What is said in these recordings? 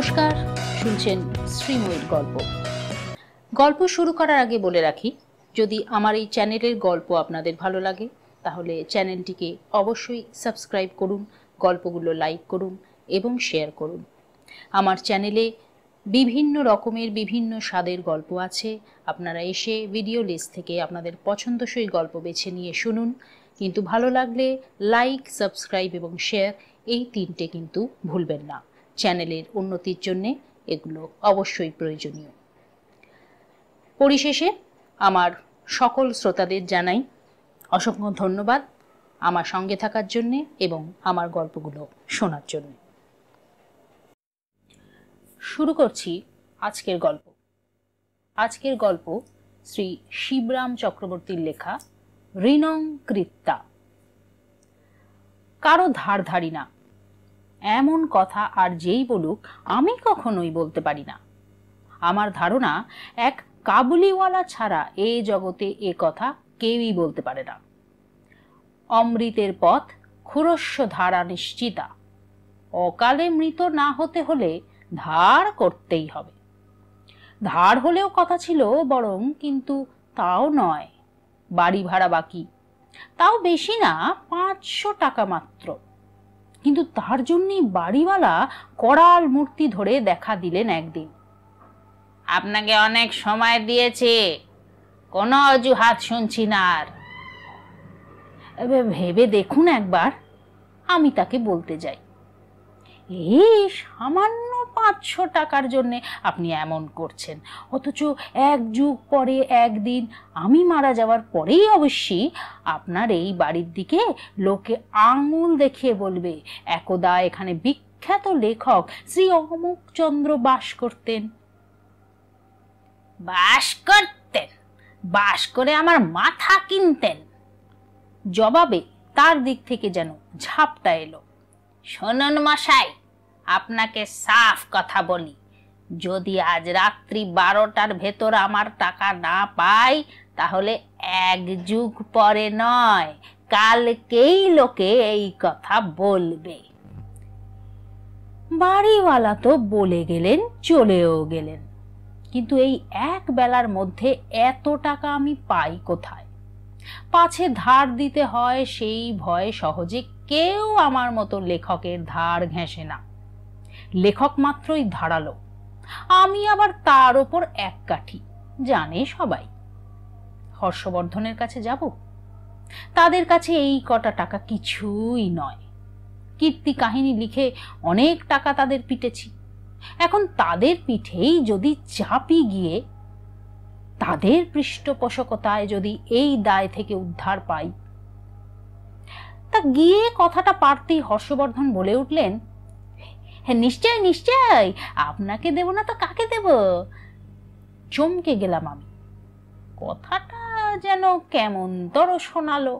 নমস্কার শুনছেন শ্রীময়ীর গল্প গল্প শুরু করার আগে বলে রাখি যদি আমার এই চ্যানেলের গল্প আপনাদের ভালো লাগে তাহলে চ্যানেলটিকে অবশ্যই সাবস্ক্রাইব করুন গল্পগুলো লাইক করুন এবং শেয়ার করুন আমার চ্যানেলে বিভিন্ন রকমের বিভিন্ন স্বাদের গল্প আছে আপনারা এসে ভিডিও লিস্ট থেকে আপনাদের পছন্দসই গল্প বেছে নিয়ে শুনুন কিন্তু ভালো লাগলে লাইক সাবস্ক্রাইব এবং শেয়ার এই তিনটে কিন্তু ভুলবেন না চ্যানেলের উন্নতির জন্য এগুলো অবশ্যই প্রয়োজনীয় পরিশেষে আমার সকল শ্রোতাদের জানাই অসংখ্য ধন্যবাদ আমার সঙ্গে থাকার জন্য এবং আমার গল্পগুলো শোনার জন্যে শুরু করছি আজকের গল্প আজকের গল্প শ্রী শিবরাম চক্রবর্তীর লেখা ঋণং কৃত্তা কারো ধার ধারি না এমন কথা আর যেই বলুক আমি কখনোই বলতে পারি না আমার ধারণা এক কাবুলিওয়ালা ছাড়া এ জগতে এ কথা কেউই বলতে পারে না অমৃতের পথ খুরস্ব ধারা নিশ্চিতা অকালে মৃত না হতে হলে ধার করতেই হবে ধার হলেও কথা ছিল বরং কিন্তু তাও নয় বাড়ি ভাড়া বাকি তাও বেশি না পাঁচশো টাকা মাত্র কিন্তু তার জন্যই বাড়িওয়ালা করাল মূর্তি ধরে দেখা দিলেন একদিন আপনাকে অনেক সময় দিয়েছে কোনো অজুহাত শুনছি না আর ভেবে দেখুন একবার আমি তাকে বলতে যাই এই সামান্য পাঁচশো টাকার জন্যে আপনি এমন করছেন অথচ এক যুগ পরে একদিন আমি মারা যাওয়ার পরেই অবশ্যই আপনার এই বাড়ির দিকে লোকে আঙুল দেখিয়ে বলবে একদা এখানে বিখ্যাত লেখক শ্রী অমুকচন্দ্র বাস করতেন বাস করতেন বাস করে আমার মাথা কিনতেন জবাবে তার দিক থেকে যেন ঝাপটা এলো শোনন মশাই আপনাকে সাফ কথা বলি যদি আজ রাত্রি বারোটার ভেতর আমার টাকা না পাই তাহলে এক যুগ পরে নয় কালকেই লোকে এই কথা বলবে বাড়িওয়ালা তো বলে গেলেন চলেও গেলেন কিন্তু এই এক বেলার মধ্যে এত টাকা আমি পাই কোথায় পাছে ধার দিতে হয় সেই ভয়ে সহজে কেউ আমার মতো লেখকের ধার ঘেঁষে না লেখক মাত্রই ধারালো আমি আবার তার ওপর এক কাঠি জানে সবাই হর্ষবর্ধনের কাছে যাব তাদের কাছে এই কটা টাকা কিছুই নয় কীর্তি কাহিনী লিখে অনেক টাকা তাদের পিটেছি এখন তাদের পিঠেই যদি চাপি গিয়ে তাদের পৃষ্ঠপোষকতায় যদি এই দায় থেকে উদ্ধার পাই তা গিয়ে কথাটা পারতেই হর্ষবর্ধন বলে উঠলেন হ্যাঁ নিশ্চয় নিশ্চয় আপনাকে দেব না তো কাকে দেব চমকে গেলাম আমি কথাটা যেন কেমন তর শোনালো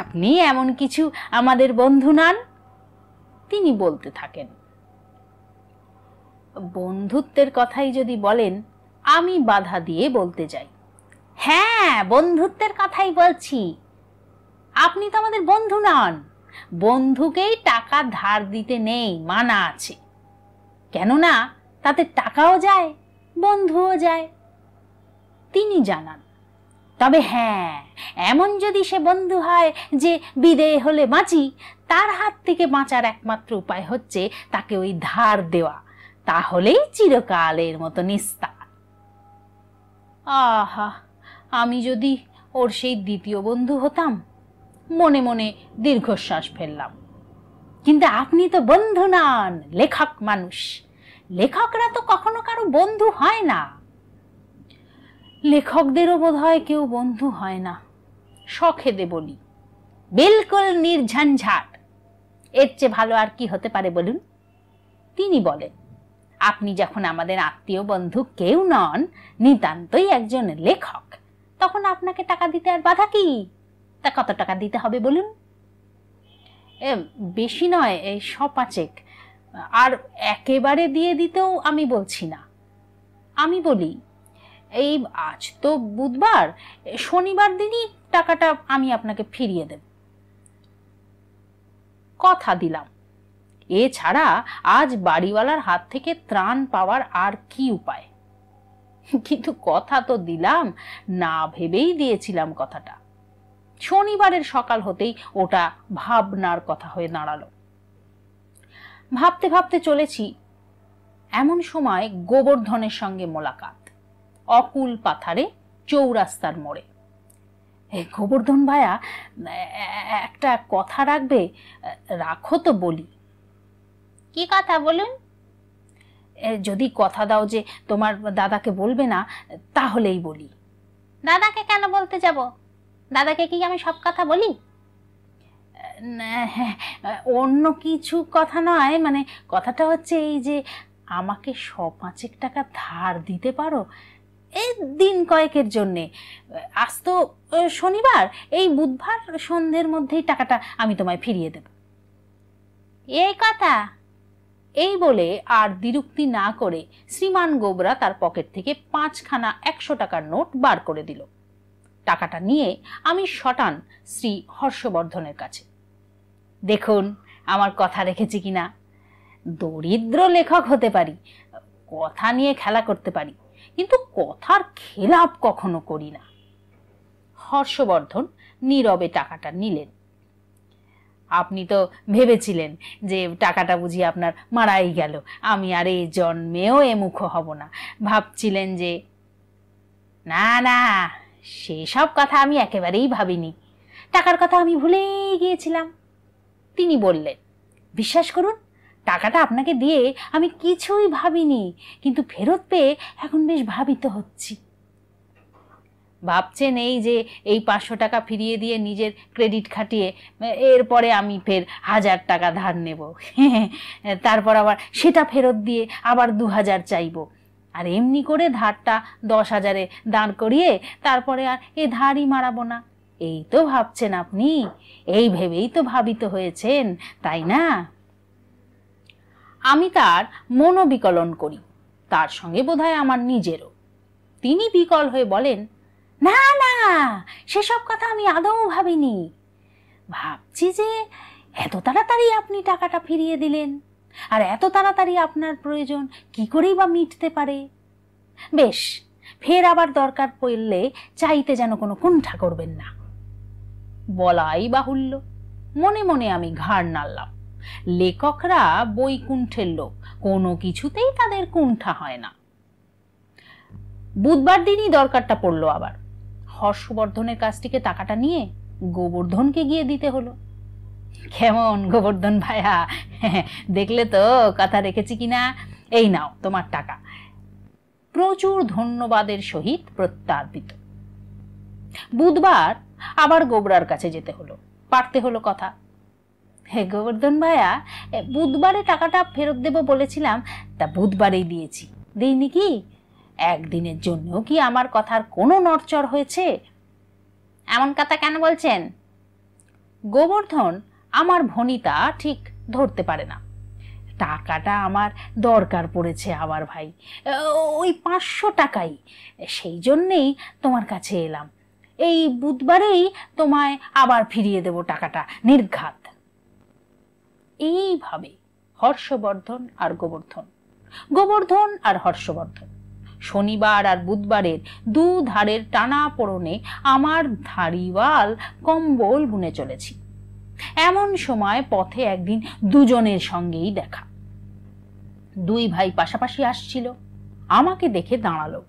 আপনি এমন কিছু আমাদের বন্ধু নান তিনি বলতে থাকেন বন্ধুত্বের কথাই যদি বলেন আমি বাধা দিয়ে বলতে যাই হ্যাঁ বন্ধুত্বের কথাই বলছি আপনি তো আমাদের বন্ধু নন বন্ধুকেই টাকা ধার দিতে নেই মানা আছে কেননা তাতে টাকাও যায় বন্ধুও যায় তিনি জানান তবে হ্যাঁ এমন যদি সে বন্ধু হয় যে বিদেয় হলে বাঁচি তার হাত থেকে বাঁচার একমাত্র উপায় হচ্ছে তাকে ওই ধার দেওয়া তাহলেই চিরকালের মতো নিস্তার আহা আমি যদি ওর সেই দ্বিতীয় বন্ধু হতাম মনে মনে দীর্ঘশ্বাস ফেললাম কিন্তু আপনি তো বন্ধু নন লেখক মানুষ লেখকরা তো কখনো কারো বন্ধু হয় না লেখকদেরও বোধ হয় কেউ বন্ধু হয় না সখেদে বলি বিলকুল নির্ঝঞ্ঝাট এর চেয়ে ভালো আর কি হতে পারে বলুন তিনি বলেন আপনি যখন আমাদের আত্মীয় বন্ধু কেউ নন নিতান্তই একজন লেখক তখন আপনাকে টাকা দিতে আর বাধা কি তা কত টাকা দিতে হবে বলুন বেশি নয় এই সপাচেক আর একেবারে দিয়ে দিতেও আমি বলছি না আমি বলি এই আজ তো বুধবার শনিবার দিনই টাকাটা আমি আপনাকে ফিরিয়ে দেব কথা দিলাম এছাড়া আজ বাড়িওয়ালার হাত থেকে ত্রাণ পাওয়ার আর কি উপায় কিন্তু কথা তো দিলাম না ভেবেই দিয়েছিলাম কথাটা শনিবারের সকাল হতেই ওটা ভাবনার কথা হয়ে দাঁড়ালো ভাবতে ভাবতে চলেছি এমন সময় গোবর্ধনের সঙ্গে মোলাকাত অকুল পাথারে চৌরাস্তার মোড়ে গোবর্ধন ভায়া একটা কথা রাখবে রাখো তো বলি কি কথা বলুন যদি কথা দাও যে তোমার দাদাকে বলবে না তাহলেই বলি দাদাকে কেন বলতে যাব দাদাকে কি আমি সব কথা বলি অন্য কিছু কথা নয় মানে কথাটা হচ্ছে এই যে আমাকে স পাঁচেক টাকা ধার দিতে পারো এই দিন কয়েকের জন্যে আজ তো শনিবার এই বুধবার সন্ধ্যের মধ্যেই টাকাটা আমি তোমায় ফিরিয়ে দেব এই কথা এই বলে আর দ্বিরুক্তি না করে শ্রীমান গোবরা তার পকেট থেকে পাঁচখানা একশো টাকার নোট বার করে দিল টাকাটা নিয়ে আমি শটান শ্রী হর্ষবর্ধনের কাছে দেখুন আমার কথা রেখেছি কিনা দরিদ্র লেখক হতে পারি কথা নিয়ে খেলা করতে পারি কিন্তু কথার খেলাপ কখনো করি না হর্ষবর্ধন নীরবে টাকাটা নিলেন আপনি তো ভেবেছিলেন যে টাকাটা বুঝি আপনার মারাই গেল আমি আর এই জন্মেও এ মুখ হব না ভাবছিলেন যে না না সেসব কথা আমি একেবারেই ভাবিনি টাকার কথা আমি ভুলেই গিয়েছিলাম তিনি বললেন বিশ্বাস করুন টাকাটা আপনাকে দিয়ে আমি কিছুই ভাবিনি কিন্তু ফেরত পেয়ে এখন বেশ ভাবিত হচ্ছি ভাবছেন এই যে এই পাঁচশো টাকা ফিরিয়ে দিয়ে নিজের ক্রেডিট খাটিয়ে এরপরে আমি ফের হাজার টাকা ধার নেব তারপর আবার সেটা ফেরত দিয়ে আবার দু হাজার চাইবো আর এমনি করে ধারটা দশ হাজারে দাঁড় করিয়ে তারপরে আর এ ধারই মারাবো না এই তো ভাবছেন আপনি এই ভেবেই তো ভাবিত হয়েছেন তাই না আমি তার মনোবিকলন করি তার সঙ্গে হয় আমার নিজেরও তিনি বিকল হয়ে বলেন না না সেসব কথা আমি আদৌ ভাবিনি ভাবছি যে এত তাড়াতাড়ি আপনি টাকাটা ফিরিয়ে দিলেন আর এত তাড়াতাড়ি আপনার প্রয়োজন কি করেই বা মিটতে পারে বেশ ফের আবার দরকার পড়লে চাইতে যেন কোনো কুণ্ঠা করবেন না বলাই বাহুল্য মনে মনে আমি ঘাড় নাড়লাম লেখকরা বই কুণ্ঠের লোক কোনো কিছুতেই তাদের কুণ্ঠা হয় না বুধবার দিনই দরকারটা পড়লো আবার হর্ষবর্ধনের কাছ টাকাটা নিয়ে গোবর্ধনকে গিয়ে দিতে হলো কেমন গোবর্ধন ভায়া দেখলে তো কথা রেখেছি কিনা এই নাও তোমার টাকা প্রচুর ধন্যবাদের সহিত প্রত্যার্পিত বুধবার আবার গোবরার কাছে যেতে হলো পারতে হলো কথা হে গোবর্ধন ভায়া বুধবারে টাকাটা ফেরত দেব বলেছিলাম তা বুধবারেই দিয়েছি দিইনি কি একদিনের জন্যও কি আমার কথার কোনো নড়চড় হয়েছে এমন কথা কেন বলছেন গোবর্ধন আমার ভনিতা ঠিক ধরতে পারে না টাকাটা আমার দরকার পড়েছে আবার ভাই ওই পাঁচশো টাকাই সেই জন্যেই তোমার কাছে এলাম এই বুধবারেই তোমায় আবার ফিরিয়ে দেব টাকাটা নির্ঘাত এইভাবে হর্ষবর্ধন আর গোবর্ধন গোবর্ধন আর হর্ষবর্ধন শনিবার আর বুধবারের দু ধারের টানা পড়নে আমার ধারিওয়াল কম্বল বুনে চলেছি এমন সময় পথে একদিন দুজনের সঙ্গেই দেখা দুই ভাই পাশাপাশি আসছিল আমাকে দেখে দাঁড়ালো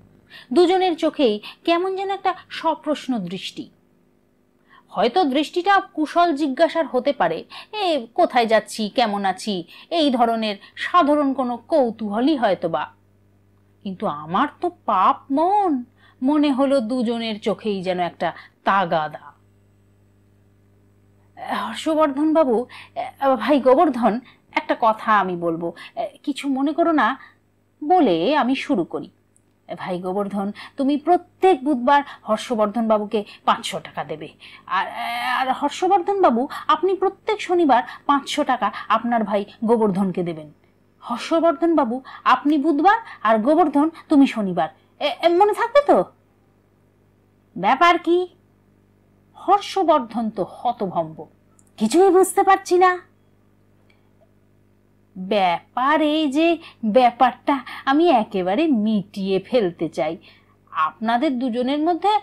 দুজনের চোখেই কেমন যেন একটা সপ্রশ্ন দৃষ্টি হয়তো দৃষ্টিটা কুশল জিজ্ঞাসার হতে পারে এ কোথায় যাচ্ছি কেমন আছি এই ধরনের সাধারণ কোনো কৌতূহলই হয়তো বা কিন্তু আমার তো পাপ মন মনে হলো দুজনের চোখেই যেন একটা তাগাদা হর্ষবর্ধনবাবু ভাই গোবর্ধন একটা কথা আমি বলবো কিছু মনে করো না বলে আমি শুরু করি ভাই গোবর্ধন তুমি প্রত্যেক বুধবার হর্ষবর্ধন বাবুকে পাঁচশো টাকা দেবে আর আর হর্ষবর্ধন বাবু আপনি প্রত্যেক শনিবার পাঁচশো টাকা আপনার ভাই গোবর্ধনকে দেবেন হর্ষবর্ধন বাবু আপনি বুধবার আর গোবর্ধন তুমি শনিবার মনে থাকবে তো ব্যাপার কি হর্ষবর্ধন তো হতভম্ব কিছুই বুঝতে পারছি না ব্যাপার এই যে ব্যাপারটা আমি একেবারে মিটিয়ে ফেলতে চাই আপনাদের দুজনের মধ্যে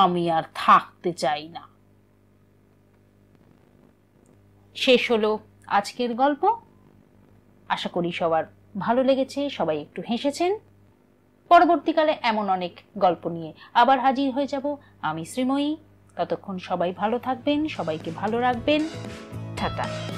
আমি আর থাকতে চাই না শেষ হলো আজকের গল্প আশা করি সবার ভালো লেগেছে সবাই একটু হেসেছেন পরবর্তীকালে এমন অনেক গল্প নিয়ে আবার হাজির হয়ে যাব আমি শ্রীময়ী ততক্ষণ সবাই ভালো থাকবেন সবাইকে ভালো রাখবেন টাটা